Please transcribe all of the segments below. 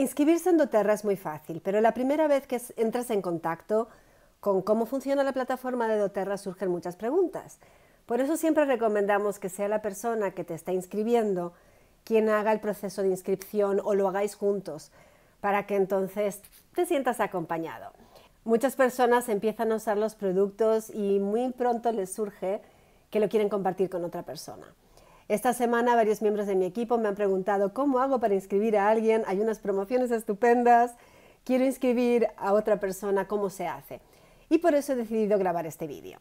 Inscribirse en doTERRA es muy fácil, pero la primera vez que entras en contacto con cómo funciona la plataforma de doTERRA surgen muchas preguntas. Por eso siempre recomendamos que sea la persona que te está inscribiendo quien haga el proceso de inscripción o lo hagáis juntos, para que entonces te sientas acompañado. Muchas personas empiezan a usar los productos y muy pronto les surge que lo quieren compartir con otra persona. Esta semana varios miembros de mi equipo me han preguntado cómo hago para inscribir a alguien, hay unas promociones estupendas, quiero inscribir a otra persona, ¿cómo se hace? Y por eso he decidido grabar este vídeo.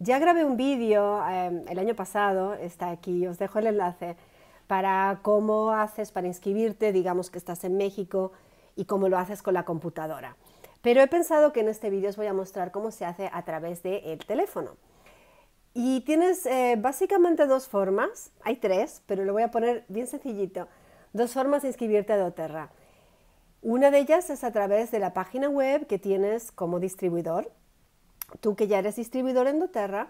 Ya grabé un vídeo em, el año pasado, está aquí, os dejo el enlace, para cómo haces para inscribirte, digamos que estás en México y cómo lo haces con la computadora. Pero he pensado que en este vídeo os voy a mostrar cómo se hace a través del teléfono. Y tienes eh, básicamente dos formas, hay tres, pero lo voy a poner bien sencillito, dos formas de inscribirte a doTERRA. Una de ellas es a través de la página web que tienes como distribuidor. Tú que ya eres distribuidor en doTERRA,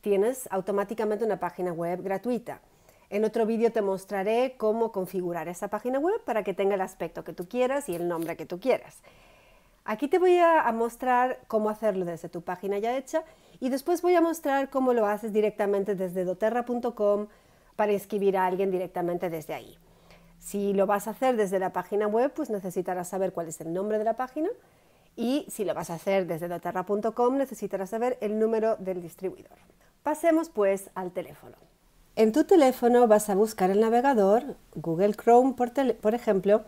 tienes automáticamente una página web gratuita. En otro vídeo te mostraré cómo configurar esa página web para que tenga el aspecto que tú quieras y el nombre que tú quieras. Aquí te voy a, mostrar cómo hacerlo desde tu página ya hecha y después voy a mostrar cómo lo haces directamente desde doterra.com para escribir a alguien directamente desde ahí. Si lo vas a hacer desde la página web, pues necesitarás saber cuál es el nombre de la página y si lo vas a hacer desde doterra.com necesitarás saber el número del distribuidor. Pasemos pues al teléfono. En tu teléfono vas a buscar el navegador, Google Chrome por, ejemplo,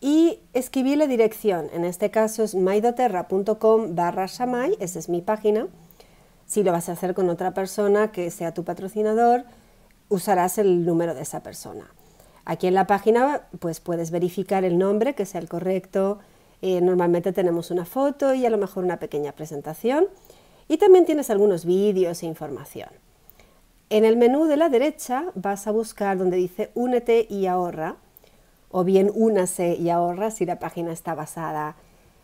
y escribir la dirección. En este caso es mydoterra.com barra esa es mi página. Si lo vas a hacer con otra persona que sea tu patrocinador, usarás el número de esa persona. Aquí en la página pues puedes verificar el nombre que sea el correcto. Eh, normalmente tenemos una foto y a lo mejor una pequeña presentación. Y también tienes algunos vídeos e información. En el menú de la derecha vas a buscar donde dice Únete y ahorra o bien únase y ahorra si la página está basada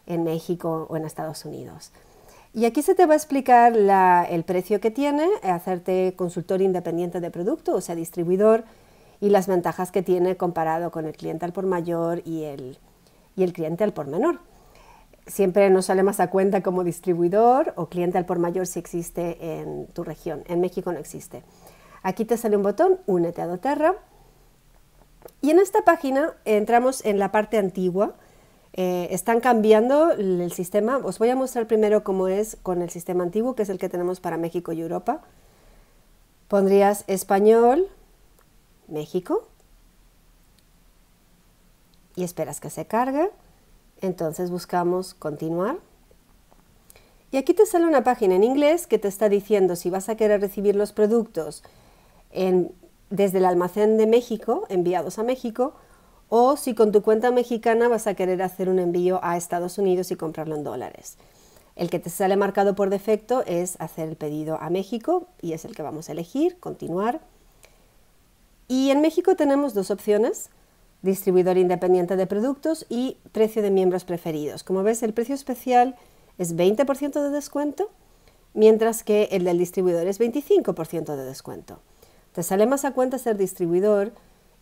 en México o en Estados Unidos. Y aquí se te va a explicar el precio que tiene, hacerte consultor independiente de producto, o sea, distribuidor, y las ventajas que tiene comparado con el cliente al por mayor y el, y el cliente al por menor. Siempre nos sale más a cuenta como distribuidor o cliente al por mayor si existe en tu región. En México no existe. Aquí te sale un botón, únete a doTERRA. Y en esta página entramos en la parte antigua, eh, están cambiando el sistema. Os voy a mostrar primero cómo es con el sistema antiguo, que es el que tenemos para México y Europa. Pondrías español, México, y esperas que se cargue. Entonces buscamos continuar. Y aquí te sale una página en inglés que te está diciendo si vas a querer recibir los productos desde el almacén de México, enviados a México, o si con tu cuenta mexicana vas a querer hacer un envío a Estados Unidos y comprarlo en dólares. El que te sale marcado por defecto es hacer el pedido a México y es el que vamos a elegir, continuar. Y en México tenemos dos opciones, distribuidor independiente de productos y precio de miembros preferidos. Como ves, el precio especial es 20% de descuento, mientras que el del distribuidor es 25% de descuento. Te sale más a cuenta ser distribuidor,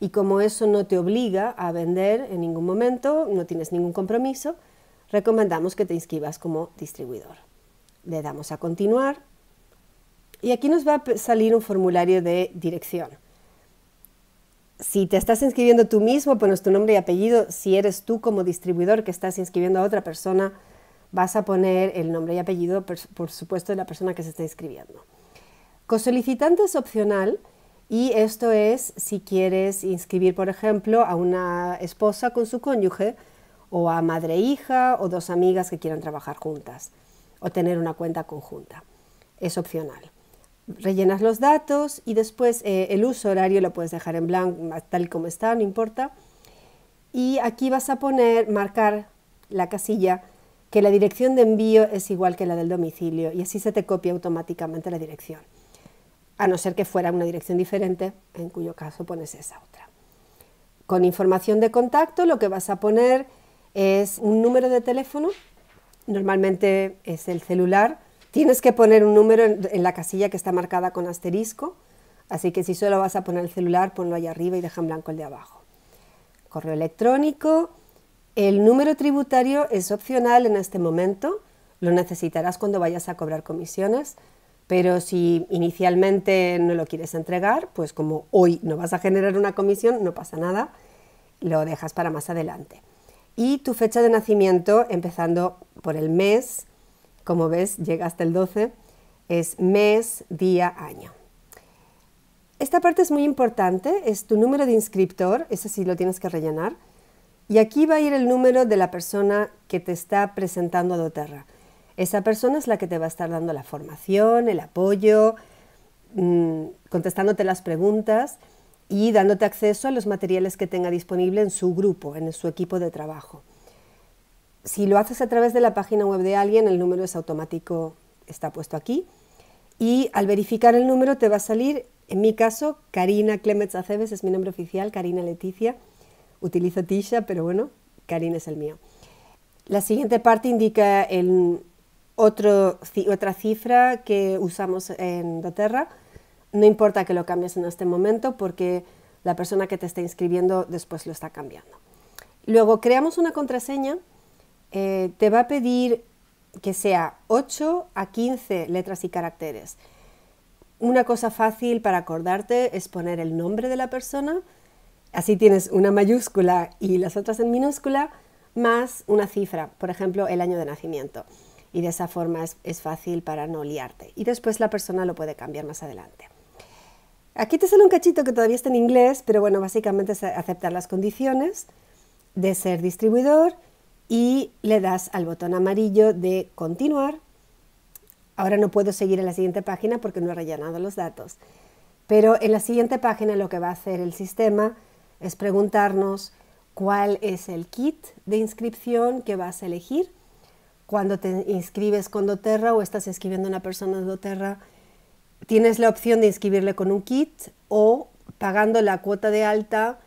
y como eso no te obliga a vender en ningún momento, no tienes ningún compromiso, recomendamos que te inscribas como distribuidor. Le damos a continuar y aquí nos va a salir un formulario de dirección. Si te estás inscribiendo tú mismo, pones tu nombre y apellido. Si eres tú como distribuidor que estás inscribiendo a otra persona, vas a poner el nombre y apellido, por supuesto, de la persona que se está inscribiendo. es opcional y esto es si quieres inscribir, por ejemplo, a una esposa con su cónyuge o a madre e hija o dos amigas que quieran trabajar juntas o tener una cuenta conjunta. Es opcional. Rellenas los datos y después eh, el uso horario lo puedes dejar en blanco, tal como está, no importa. Y aquí vas a poner, marcar la casilla que la dirección de envío es igual que la del domicilio y así se te copia automáticamente la dirección a no ser que fuera una dirección diferente, en cuyo caso pones esa otra. Con información de contacto lo que vas a poner es un número de teléfono, normalmente es el celular, tienes que poner un número en, en la casilla que está marcada con asterisco, así que si solo vas a poner el celular, ponlo ahí arriba y deja en blanco el de abajo. Correo electrónico, el número tributario es opcional en este momento, lo necesitarás cuando vayas a cobrar comisiones, pero si inicialmente no lo quieres entregar, pues como hoy no vas a generar una comisión, no pasa nada, lo dejas para más adelante. Y tu fecha de nacimiento, empezando por el mes, como ves, llega hasta el 12, es mes, día, año. Esta parte es muy importante, es tu número de inscriptor, ese sí lo tienes que rellenar. Y aquí va a ir el número de la persona que te está presentando a doTERRA. Esa persona es la que te va a estar dando la formación, el apoyo, mm, contestándote las preguntas y dándote acceso a los materiales que tenga disponible en su grupo, en su equipo de trabajo. Si lo haces a través de la página web de alguien, el número es automático, está puesto aquí. Y al verificar el número te va a salir, en mi caso, Karina Clemets Aceves es mi nombre oficial, Karina Leticia. Utilizo Tisha, pero bueno, Karina es el mío. La siguiente parte indica el, otra cifra que usamos en Inglaterra, no importa que lo cambies en este momento porque la persona que te está inscribiendo después lo está cambiando. Luego creamos una contraseña, eh, te va a pedir que sea 8 a 15 letras y caracteres. Una cosa fácil para acordarte es poner el nombre de la persona, así tienes una mayúscula y las otras en minúscula, más una cifra, por ejemplo, el año de nacimiento y de esa forma es, es, fácil para no liarte. Y después la persona lo puede cambiar más adelante. Aquí te sale un cachito que todavía está en inglés, pero bueno, básicamente es aceptar las condiciones de ser distribuidor y le das al botón amarillo de continuar. Ahora no puedo seguir en la siguiente página porque no he rellenado los datos. Pero en la siguiente página lo que va a hacer el sistema es preguntarnos cuál es el kit de inscripción que vas a elegir cuando te inscribes con doTERRA o estás escribiendo a una persona de doTERRA, tienes la opción de inscribirle con un kit o pagando la cuota de alta,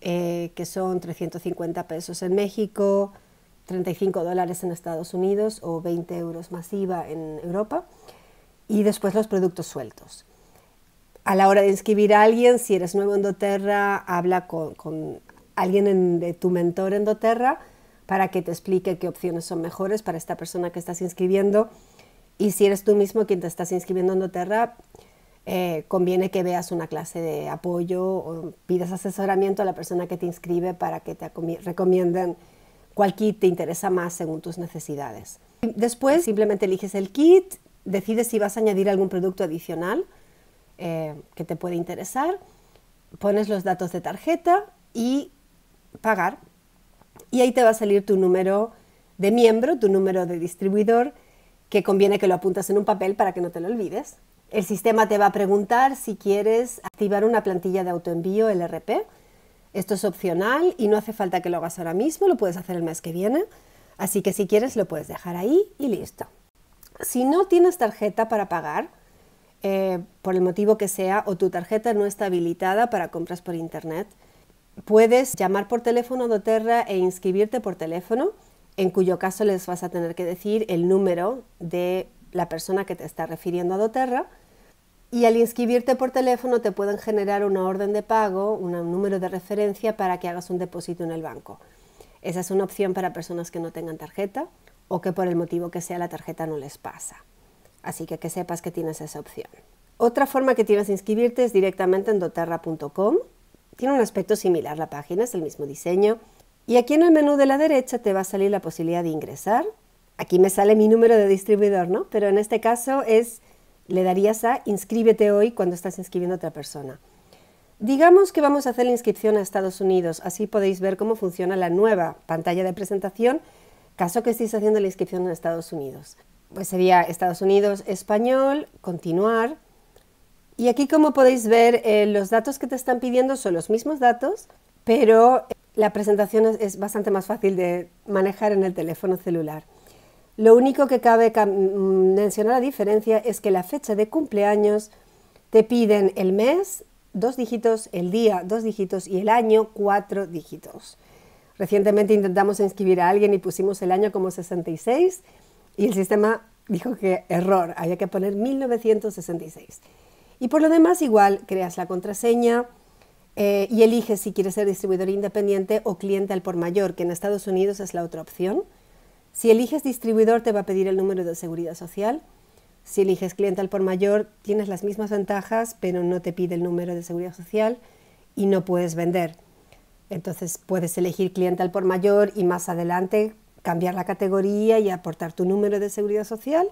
eh, que son 350 pesos en México, 35 dólares en Estados Unidos o 20 euros masiva en Europa, y después los productos sueltos. A la hora de inscribir a alguien, si eres nuevo en doTERRA, habla con, alguien de tu mentor en doTERRA, para que te explique qué opciones son mejores para esta persona que estás inscribiendo. Y si eres tú mismo quien te estás inscribiendo en doTERRA, eh, conviene que veas una clase de apoyo o pidas asesoramiento a la persona que te inscribe para que te recomienden cuál kit te interesa más según tus necesidades. Después simplemente eliges el kit, decides si vas a añadir algún producto adicional eh, que te puede interesar, pones los datos de tarjeta y pagar y ahí te va a salir tu número de miembro, tu número de distribuidor, que conviene que lo apuntas en un papel para que no te lo olvides. El sistema te va a preguntar si quieres activar una plantilla de autoenvío LRP. Esto es opcional y no hace falta que lo hagas ahora mismo, lo puedes hacer el mes que viene. Así que si quieres lo puedes dejar ahí y listo. Si no tienes tarjeta para pagar, eh, por el motivo que sea, o tu tarjeta no está habilitada para compras por Internet, Puedes llamar por teléfono a doTERRA e inscribirte por teléfono, en cuyo caso les vas a tener que decir el número de la persona que te está refiriendo a doTERRA. Y al inscribirte por teléfono te pueden generar una orden de pago, un número de referencia para que hagas un depósito en el banco. Esa es una opción para personas que no tengan tarjeta o que por el motivo que sea la tarjeta no les pasa. Así que que sepas que tienes esa opción. Otra forma que tienes de inscribirte es directamente en doterra.com tiene un aspecto similar la página, es el mismo diseño. Y aquí en el menú de la derecha te va a salir la posibilidad de ingresar. Aquí me sale mi número de distribuidor, ¿no? Pero en este caso es, le darías a inscríbete hoy cuando estás inscribiendo a otra persona. Digamos que vamos a hacer la inscripción a Estados Unidos, así podéis ver cómo funciona la nueva pantalla de presentación, caso que estéis haciendo la inscripción en Estados Unidos. Pues sería Estados Unidos, español, continuar, y aquí como podéis ver, eh, los datos que te están pidiendo son los mismos datos, pero la presentación es, bastante más fácil de manejar en el teléfono celular. Lo único que cabe mm, mencionar la diferencia es que la fecha de cumpleaños te piden el mes, dos dígitos, el día, dos dígitos y el año, cuatro dígitos. Recientemente intentamos inscribir a alguien y pusimos el año como 66 y el sistema dijo que error, había que poner 1966. Y por lo demás, igual creas la contraseña eh, y eliges si quieres ser distribuidor independiente o cliente al por mayor, que en Estados Unidos es la otra opción. Si eliges distribuidor, te va a pedir el número de seguridad social. Si eliges cliente al por mayor, tienes las mismas ventajas, pero no te pide el número de seguridad social y no puedes vender. Entonces puedes elegir cliente al por mayor y más adelante cambiar la categoría y aportar tu número de seguridad social.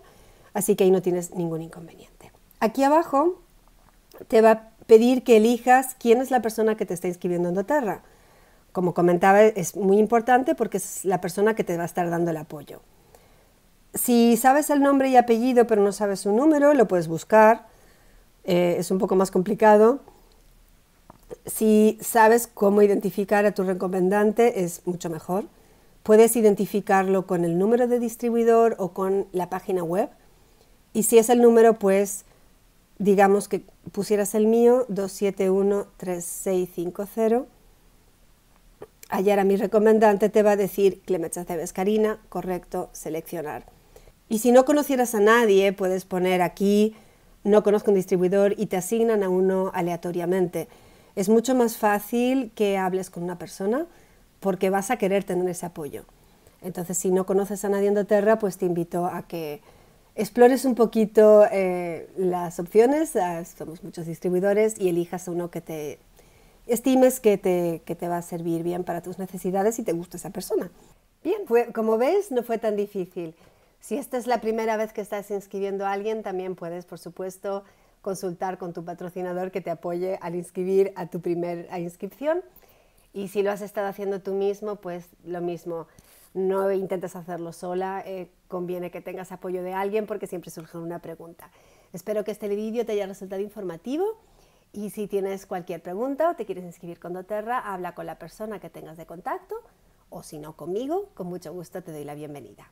Así que ahí no tienes ningún inconveniente. Aquí abajo te va a pedir que elijas quién es la persona que te está inscribiendo en doTERRA. Como comentaba, es muy importante porque es la persona que te va a estar dando el apoyo. Si sabes el nombre y apellido pero no sabes su número, lo puedes buscar. Eh, es un poco más complicado. Si sabes cómo identificar a tu recomendante, es mucho mejor. Puedes identificarlo con el número de distribuidor o con la página web. Y si es el número, pues digamos que pusieras el mío 2713650. Hallar a mi recomendante te va a decir Clemencia de Vescarina, correcto, seleccionar. Y si no conocieras a nadie, puedes poner aquí no conozco un distribuidor y te asignan a uno aleatoriamente. Es mucho más fácil que hables con una persona porque vas a querer tener ese apoyo. Entonces, si no conoces a nadie en tierra, pues te invito a que explores un poquito eh, las opciones, somos muchos distribuidores, y elijas uno que te estimes que te, te va a servir bien para tus necesidades y te gusta esa persona. Bien, como ves, no fue tan difícil. Si esta es la primera vez que estás inscribiendo a alguien, también puedes, por supuesto, consultar con tu patrocinador que te apoye al inscribir a tu primera inscripción. Y si lo has estado haciendo tú mismo, pues lo mismo no intentes hacerlo sola, eh, conviene que tengas apoyo de alguien porque siempre surge una pregunta. Espero que este vídeo te haya resultado informativo y si tienes cualquier pregunta o te quieres inscribir con doTERRA, habla con la persona que tengas de contacto o si no conmigo, con mucho gusto te doy la bienvenida.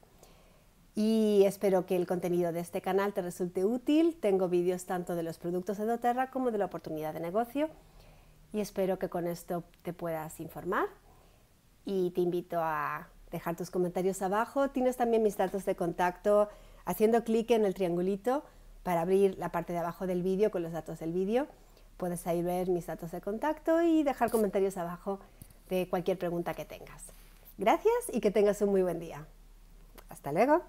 Y espero que el contenido de este canal te resulte útil. Tengo vídeos tanto de los productos de doTERRA como de la oportunidad de negocio y espero que con esto te puedas informar y te invito a dejar tus comentarios abajo. Tienes también mis datos de contacto haciendo clic en el triangulito para abrir la parte de abajo del vídeo con los datos del vídeo. Puedes ahí ver mis datos de contacto y dejar comentarios abajo de cualquier pregunta que tengas. Gracias y que tengas un muy buen día. Hasta luego.